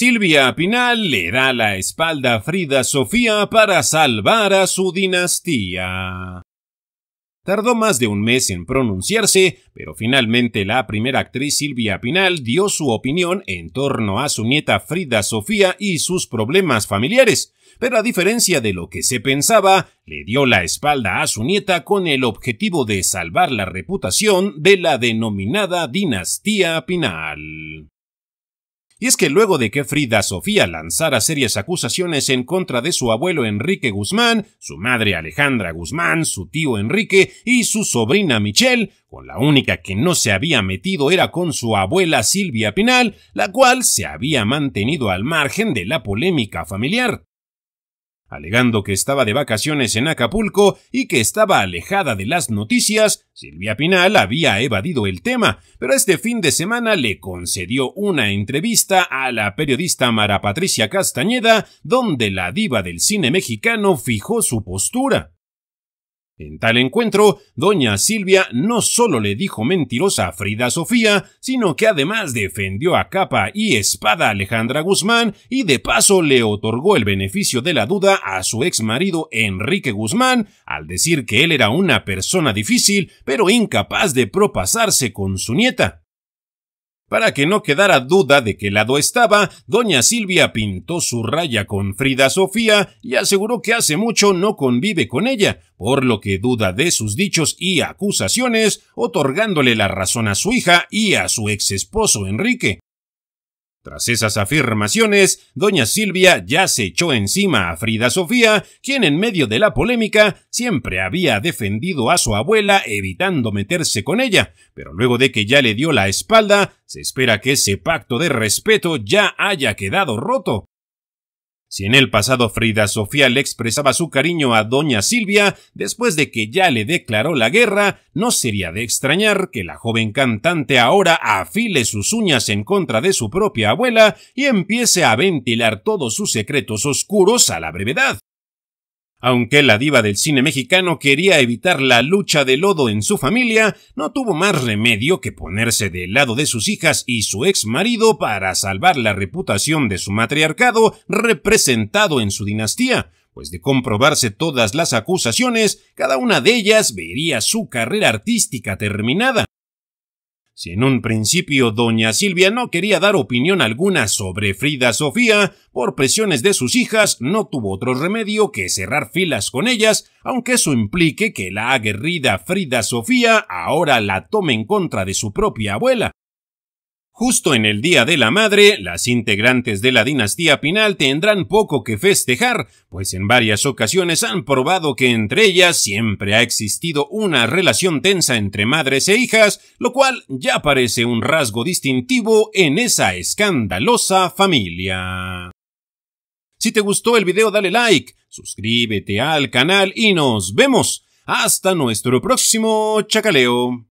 Silvia Pinal le da la espalda a Frida Sofía para salvar a su dinastía. Tardó más de un mes en pronunciarse, pero finalmente la primera actriz Silvia Pinal dio su opinión en torno a su nieta Frida Sofía y sus problemas familiares, pero a diferencia de lo que se pensaba, le dio la espalda a su nieta con el objetivo de salvar la reputación de la denominada dinastía Pinal. Y es que luego de que Frida Sofía lanzara serias acusaciones en contra de su abuelo Enrique Guzmán, su madre Alejandra Guzmán, su tío Enrique y su sobrina Michelle, con la única que no se había metido era con su abuela Silvia Pinal, la cual se había mantenido al margen de la polémica familiar alegando que estaba de vacaciones en Acapulco y que estaba alejada de las noticias, Silvia Pinal había evadido el tema, pero este fin de semana le concedió una entrevista a la periodista Mara Patricia Castañeda, donde la diva del cine mexicano fijó su postura. En tal encuentro, doña Silvia no solo le dijo mentirosa a Frida Sofía, sino que además defendió a capa y espada a Alejandra Guzmán y de paso le otorgó el beneficio de la duda a su ex marido Enrique Guzmán, al decir que él era una persona difícil, pero incapaz de propasarse con su nieta. Para que no quedara duda de qué lado estaba, doña Silvia pintó su raya con Frida Sofía y aseguró que hace mucho no convive con ella, por lo que duda de sus dichos y acusaciones, otorgándole la razón a su hija y a su ex esposo Enrique. Tras esas afirmaciones, doña Silvia ya se echó encima a Frida Sofía, quien en medio de la polémica siempre había defendido a su abuela evitando meterse con ella, pero luego de que ya le dio la espalda, se espera que ese pacto de respeto ya haya quedado roto. Si en el pasado Frida Sofía le expresaba su cariño a doña Silvia, después de que ya le declaró la guerra, no sería de extrañar que la joven cantante ahora afile sus uñas en contra de su propia abuela y empiece a ventilar todos sus secretos oscuros a la brevedad. Aunque la diva del cine mexicano quería evitar la lucha de lodo en su familia, no tuvo más remedio que ponerse del lado de sus hijas y su ex marido para salvar la reputación de su matriarcado representado en su dinastía, pues de comprobarse todas las acusaciones, cada una de ellas vería su carrera artística terminada. Si en un principio doña Silvia no quería dar opinión alguna sobre Frida Sofía, por presiones de sus hijas no tuvo otro remedio que cerrar filas con ellas, aunque eso implique que la aguerrida Frida Sofía ahora la tome en contra de su propia abuela, Justo en el Día de la Madre, las integrantes de la dinastía Pinal tendrán poco que festejar, pues en varias ocasiones han probado que entre ellas siempre ha existido una relación tensa entre madres e hijas, lo cual ya parece un rasgo distintivo en esa escandalosa familia. Si te gustó el video dale like, suscríbete al canal y nos vemos. Hasta nuestro próximo chacaleo.